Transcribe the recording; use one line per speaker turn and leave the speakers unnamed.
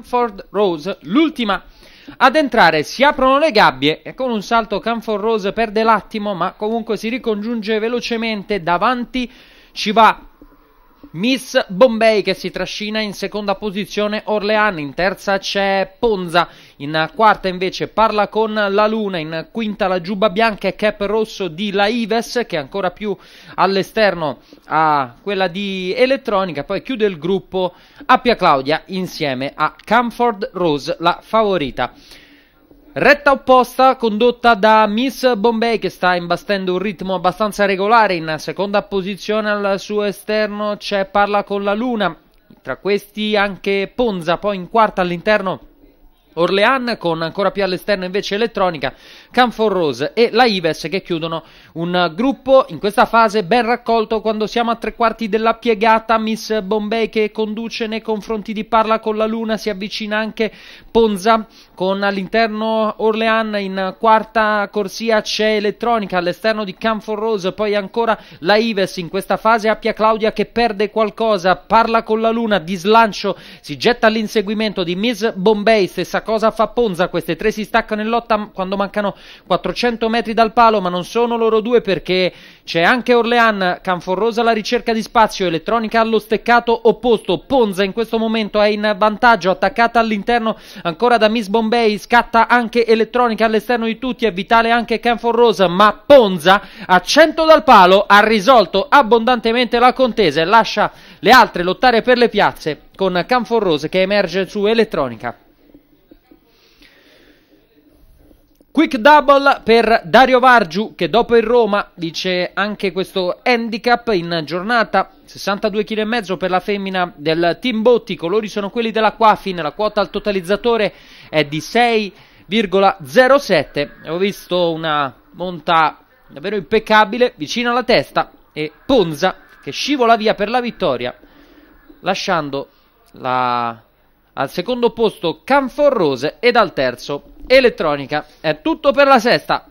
Camford Rose, l'ultima ad entrare, si aprono le gabbie e con un salto Camford Rose perde l'attimo, ma comunque si ricongiunge velocemente davanti, ci va Miss Bombay che si trascina in seconda posizione Orlean, in terza c'è Ponza, in quarta invece parla con la Luna, in quinta la giubba bianca e cap rosso di Laives che è ancora più all'esterno a quella di Elettronica, poi chiude il gruppo Appia Claudia insieme a Camford Rose la favorita. Retta opposta condotta da Miss Bombay che sta imbastendo un ritmo abbastanza regolare, in seconda posizione al suo esterno c'è Parla con la Luna, tra questi anche Ponza, poi in quarta all'interno Orlean con ancora più all'esterno invece elettronica, Canfor Rose e la Ives che chiudono un gruppo in questa fase ben raccolto quando siamo a tre quarti della piegata Miss Bombay che conduce nei confronti di Parla con la Luna, si avvicina anche Ponza con all'interno Orlean in quarta corsia c'è elettronica all'esterno di Canfor Rose, poi ancora la Ives in questa fase Appia Claudia che perde qualcosa, Parla con la Luna di slancio si getta all'inseguimento di Miss Bombay stessa Stessa cosa fa Ponza, queste tre si staccano in lotta quando mancano 400 metri dal palo, ma non sono loro due perché c'è anche Orlean, Canforrosa alla ricerca di spazio, Elettronica allo steccato opposto. Ponza in questo momento è in vantaggio, attaccata all'interno ancora da Miss Bombay, scatta anche Elettronica all'esterno di tutti, è vitale anche Canforrosa, ma Ponza a 100 dal palo ha risolto abbondantemente la contesa e lascia le altre lottare per le piazze con Canforrosa che emerge su elettronica. Quick double per Dario Vargiu che dopo il Roma dice anche questo handicap in giornata 62,5 kg per la femmina del Team Botti, i colori sono quelli della Quafin, la quota al totalizzatore è di 6,07. Ho visto una monta davvero impeccabile vicino alla testa e Ponza che scivola via per la vittoria lasciando la al secondo posto Canfor Rose ed al terzo Elettronica. È tutto per la sesta.